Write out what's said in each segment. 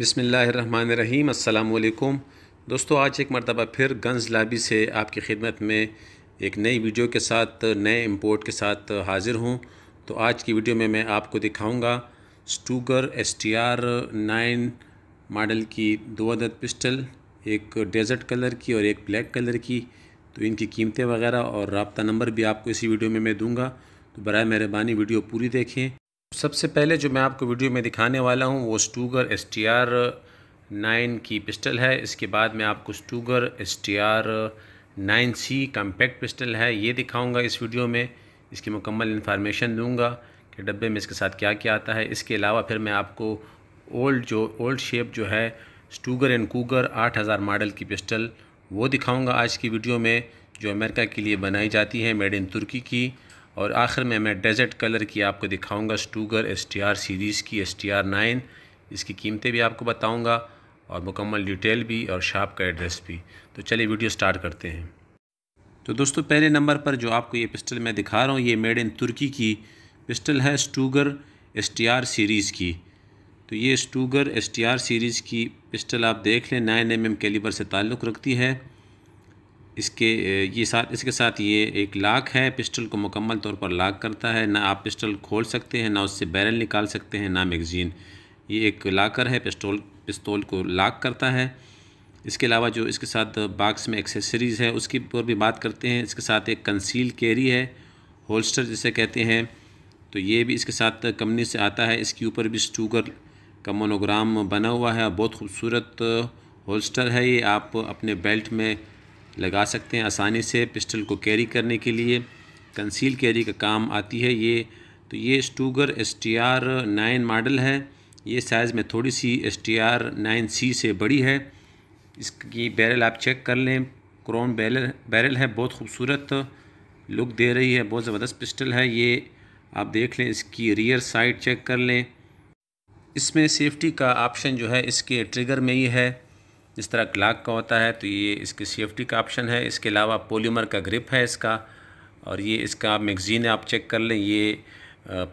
बसमीम् अल्लाम दोस्तों आज एक मरतबा फिर गंज लाबी से आपकी खिदमत में एक नई वीडियो के साथ नए इम्पोर्ट के साथ हाज़िर हूँ तो आज की वीडियो में मैं आपको दिखाऊंगा Stoeger S T R nine model की दो अदद पिस्टल एक डेजर्ट कलर की और एक ब्लैक कलर की तो इनकी कीमतें वगैरह और रबता नंबर भी आपको इसी वीडियो में मैं दूँगा तो बर मेहरबानी वीडियो पूरी देखें सबसे पहले जो मैं आपको वीडियो में दिखाने वाला हूँ वो Stoeger S T R nine की पिस्टल है इसके बाद मैं आपको Stoeger S T R nine C compact pistol है ये दिखाऊंगा इस वीडियो में इसकी मुकम्मल इन्फॉर्मेशन दूंगा कि डब्बे में इसके साथ क्या क्या आता है इसके अलावा फिर मैं आपको ओल्ड जो ओल्ड शेप जो है स्टूगर एंड कूगर आठ हज़ार मॉडल की पिस्टल वो दिखाऊँगा आज की वीडियो में जो अमेरिका के लिए बनाई जाती है मेड इन तुर्की की और आखिर में मैं डेजर्ट कलर की आपको दिखाऊंगा Stoeger S T R series की एस टी आर नाइन इसकी कीमतें भी आपको बताऊंगा और मुकम्मल डिटेल भी और शॉप का एड्रेस भी तो चलिए वीडियो स्टार्ट करते हैं तो दोस्तों पहले नंबर पर जो आपको ये पिस्टल मैं दिखा रहा हूँ ये मेड इन तुर्की की पिस्टल है Stoeger S T R series की तो ये Stoeger S T R series की पिस्टल आप देख लें नाइन एम एम कैलिबर से ताल्लुक़ रखती है इसके ये साथ इसके साथ ये एक लाख है पिस्टल को मुकम्मल तौर पर लाख करता है ना आप पिस्टल खोल सकते हैं ना उससे बैरल निकाल सकते हैं ना मैगज़ीन ये एक लाकर है पिस्टोल पिस्तौल को लाक करता है इसके अलावा जो इसके साथ बाक्स में एक्सेसरीज़ है उसके ऊपर भी बात करते हैं इसके साथ एक कंसील कैरी है होल्स्टर जिसे कहते हैं तो ये भी इसके साथ कंपनी से आता है इसके ऊपर भी स्टूगर का मोनोग्राम बना हुआ है बहुत खूबसूरत होल्स्टर है ये आप अपने बेल्ट में लगा सकते हैं आसानी से पिस्टल को कैरी करने के लिए कंसील कैरी का काम आती है ये तो ये Stoeger S T R nine model है ये साइज़ में थोड़ी सी S T R nine C से बड़ी है इसकी बैरल आप चेक कर लें क्रोन बैरल बैरल है बहुत खूबसूरत लुक दे रही है बहुत ज़बरदस्त पिस्टल है ये आप देख लें इसकी रियर साइड चेक कर लें इसमें सेफ़्टी का ऑप्शन जो है इसके ट्रिगर में ही है जिस तरह क्लाक का होता है तो ये इसकी सेफ्टी का ऑप्शन है इसके अलावा पोलीमर का ग्रिप है इसका और ये इसका मैगज़ीन आप चेक कर लें ये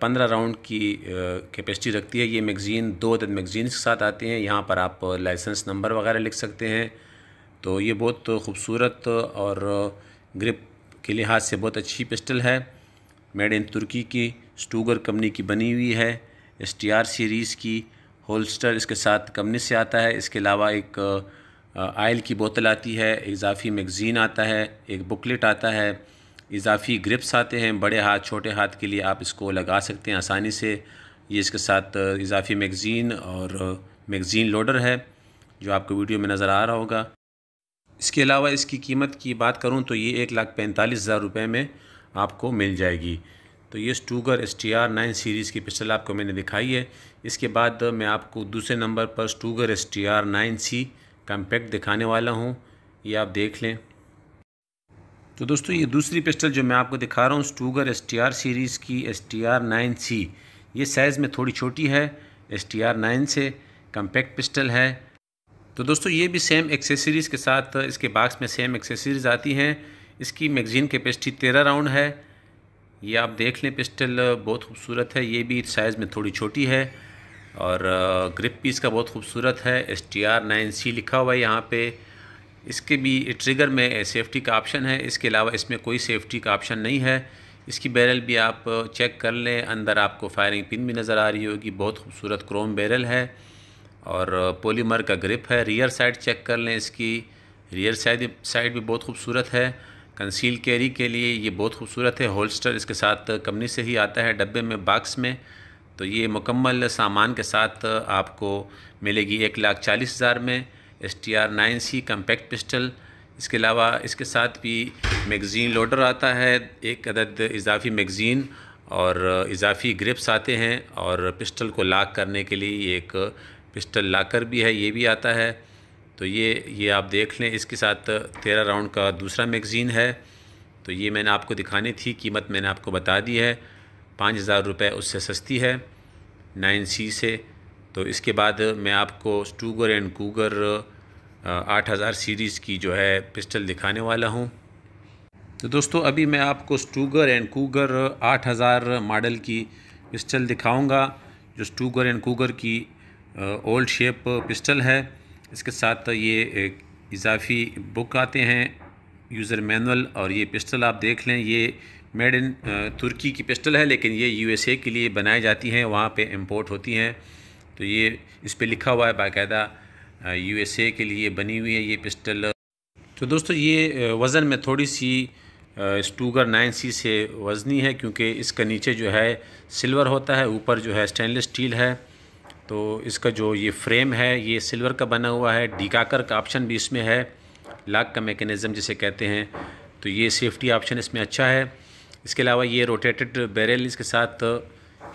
पंद्रह राउंड की कैपेसिटी रखती है ये मैगज़ीन दो दिन मैगज़ीन के साथ आते हैं यहाँ पर आप लाइसेंस नंबर वगैरह लिख सकते हैं तो ये बहुत खूबसूरत और ग्रिप के लिहाज से बहुत अच्छी पिस्टल है मेड इन तुर्की की स्टूगर कंपनी की बनी हुई है एस सीरीज़ की होल्स्टर इसके साथ कमने से आता है इसके अलावा एक आयल की बोतल आती है इजाफी मैगज़ीन आता है एक बुकलेट आता है इजाफी ग्रिप्स आते हैं बड़े हाथ छोटे हाथ के लिए आप इसको लगा सकते हैं आसानी से ये इसके साथ इजाफी मैगज़ीन और मैगज़ीन लोडर है जो आपको वीडियो में नज़र आ रहा होगा इसके अलावा इसकी कीमत की बात करूँ तो ये एक लाख पैंतालीस हज़ार रुपये में आपको मिल जाएगी तो ये Stoeger S T R nine series की पिस्टल आपको मैंने दिखाई है इसके बाद मैं आपको दूसरे नंबर पर Stoeger S T R nine C compact दिखाने वाला हूँ ये आप देख लें तो दोस्तों ये दूसरी पिस्टल जो मैं आपको दिखा रहा हूँ Stoeger S T R series की S T R nine C ये साइज़ में थोड़ी छोटी है एस टी आर नाइन से कम्पैक्ट पिस्टल है तो दोस्तों ये भी सेम एक्सेसरीज़ के साथ इसके बाक्स में सेम एक्सेसरीज़ आती हैं इसकी मैगज़ीन कैपेसिटी तेरह राउंड है ये आप देख लें पिस्टल बहुत खूबसूरत है ये भी साइज़ में थोड़ी छोटी है और ग्रिप पीस का बहुत खूबसूरत है S T R nine C लिखा हुआ है यहाँ पे इसके भी ट्रिगर में सेफ़्टी का ऑप्शन है इसके अलावा इसमें कोई सेफ़्टी का ऑप्शन नहीं है इसकी बैरल भी आप चेक कर लें अंदर आपको फायरिंग पिन भी नज़र आ रही होगी बहुत खूबसूरत क्रोम बैरल है और पोलीमर का ग्रिप है रियर साइड चेक कर लें इसकी रियर साइड साइड भी बहुत खूबसूरत है कंसील कैरी के लिए ये बहुत खूबसूरत है होल्स्टर इसके साथ कंपनी से ही आता है डब्बे में बाक्स में तो ये मुकम्मल सामान के साथ आपको मिलेगी एक लाख चालीस हज़ार में S T R nine C compact pistol इसके अलावा इसके साथ भी मैगज़ीन लोडर आता है एक अदद इजाफी मैगज़ीन और इजाफी ग्रिप्स आते हैं और पिस्टल को लाक करने के लिए एक पिस्टल लाकर भी है ये भी आता है तो ये ये आप देख लें इसके साथ तेरह राउंड का दूसरा मैगज़ीन है तो ये मैंने आपको दिखानी थी कीमत मैंने आपको बता दी है पाँच हज़ार रुपये उससे सस्ती है नाइन सी से तो इसके बाद मैं आपको स्टूगर एंड कूगर आठ हज़ार सीरीज़ की जो है पिस्टल दिखाने वाला हूँ तो दोस्तों अभी मैं आपको स्टूगर एंड कूगर आठ हज़ार मॉडल की पिस्टल दिखाऊँगा जो स्टूगर एंड कूगर की ओल्ड शेप पिस्टल है इसके साथ ये एक इजाफी बुक आते हैं यूज़र मैनुअल और ये पिस्टल आप देख लें ये मेड इन तुर्की की पिस्टल है लेकिन ये यूएसए के लिए बनाई जाती हैं वहाँ पे इंपोर्ट होती हैं तो ये इस पर लिखा हुआ है बाकायदा यूएसए के लिए बनी हुई है ये पिस्टल तो दोस्तों ये वज़न में थोड़ी सी स्टूगर नाइन सी से वज़नी है क्योंकि इसका नीचे जो है सिल्वर होता है ऊपर जो है स्टेनलेस स्टील है तो इसका जो ये फ्रेम है ये सिल्वर का बना हुआ है डिकाकर का ऑप्शन भी इसमें है लाक का मेकनिज़म जिसे कहते हैं तो ये सेफ्टी ऑप्शन इसमें अच्छा है इसके अलावा ये रोटेटेड बैरल इसके साथ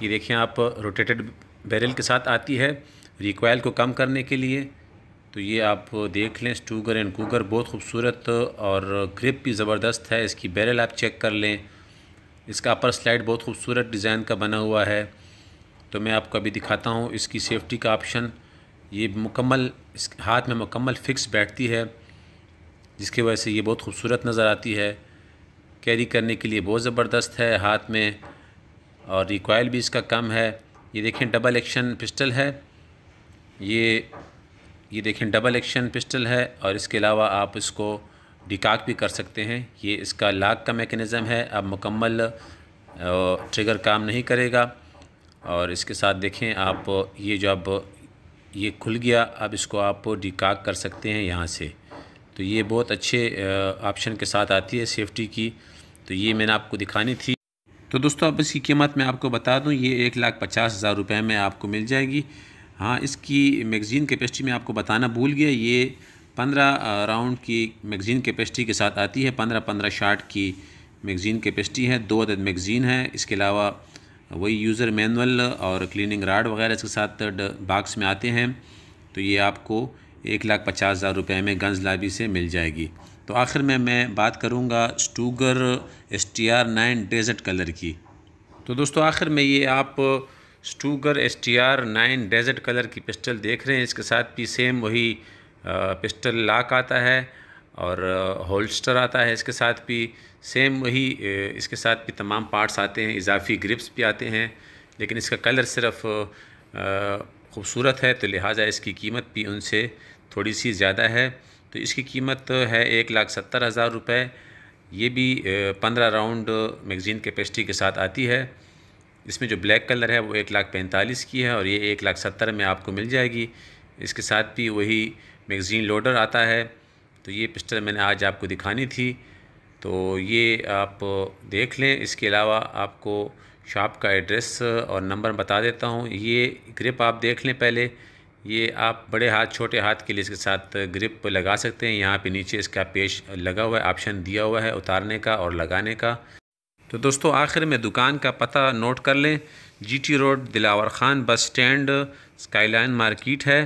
ये देखें आप रोटेटेड बैरल के साथ आती है रिकॉयल को कम करने के लिए तो ये आप देख लें स्टूगर एंड कूगर बहुत खूबसूरत और ग्रिप भी ज़बरदस्त है इसकी बैरल आप चेक कर लें इसका अपर स्लाइड बहुत खूबसूरत डिज़ाइन का बना हुआ है तो मैं आपको अभी दिखाता हूँ इसकी सेफ़्टी का ऑप्शन ये मुकम्मल इस हाथ में मुकम्मल फ़िक्स बैठती है जिसकी वजह से ये बहुत खूबसूरत नज़र आती है कैरी करने के लिए बहुत ज़बरदस्त है हाथ में और रिकॉयल भी इसका कम है ये देखें डबल एक्शन पिस्टल है ये ये देखें डबल एक्शन पिस्टल है और इसके अलावा आप इसको डिकाक भी कर सकते हैं ये इसका लाक का मेकनिज़म है अब मुकम्मल ट्रिगर काम नहीं करेगा और इसके साथ देखें आप ये जो अब ये खुल गया अब इसको आप डिकाक कर सकते हैं यहाँ से तो ये बहुत अच्छे ऑप्शन के साथ आती है सेफ़्टी की तो ये मैंने आपको दिखानी थी तो दोस्तों अब इसकी कीमत मैं आपको बता दूं ये एक लाख पचास हज़ार रुपये में आपको मिल जाएगी हाँ इसकी मैगज़ीन कैपेसिटी में आपको बताना भूल गया ये पंद्रह राउंड की मैगज़ीन कैपेसिटी के साथ आती है पंद्रह पंद्रह शार्ट की मैगज़ीन कैपेसिटी है दो अदद मैगज़ीन है इसके अलावा वही यूज़र मैनुअल और क्लीनिंग राड वगैरह इसके साथ बाक्स में आते हैं तो ये आपको एक लाख पचास हज़ार रुपये में गंज लाबी से मिल जाएगी तो आखिर में मैं बात करूँगा Stoeger S T R nine desert colour की तो दोस्तों आखिर में ये आप Stoeger S T R nine desert colour की पिस्टल देख रहे हैं इसके साथ भी सेम वही पिस्टल लाक आता है और होल्स्टर आता है इसके साथ भी सेम वही इसके साथ भी तमाम पार्ट्स आते हैं इजाफी ग्रिप्स भी आते हैं लेकिन इसका कलर सिर्फ खूबसूरत है तो लिहाजा इसकी कीमत भी उनसे थोड़ी सी ज़्यादा है तो इसकी कीमत है एक लाख सत्तर हज़ार रुपये ये भी पंद्रह राउंड मैगज़ीन के के साथ आती है इसमें जो ब्लैक कलर है वो एक लाख पैंतालीस की है और ये एक लाख सत्तर में आपको मिल जाएगी इसके साथ भी वही मैगज़ीन लोडर आता है तो ये पिस्टल मैंने आज आपको दिखानी थी तो ये आप देख लें इसके अलावा आपको शॉप का एड्रेस और नंबर बता देता हूँ ये ग्रिप आप देख लें पहले ये आप बड़े हाथ छोटे हाथ के लिए इसके साथ ग्रिप लगा सकते हैं यहाँ पे नीचे इसका पेश लगा हुआ है ऑप्शन दिया हुआ है उतारने का और लगाने का तो दोस्तों आखिर में दुकान का पता नोट कर लें GT road Dilawar Khan bus stand skyline market है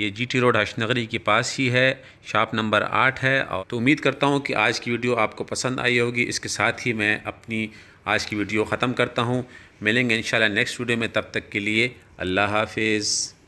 ये जीटी रोड हशनगरी के पास ही है शॉप नंबर आठ है और तो उम्मीद करता हूँ कि आज की वीडियो आपको पसंद आई होगी इसके साथ ही मैं अपनी आज की वीडियो ख़त्म करता हूँ मिलेंगे इंशाल्लाह नेक्स्ट वीडियो में तब तक के लिए अल्लाह हाफिज़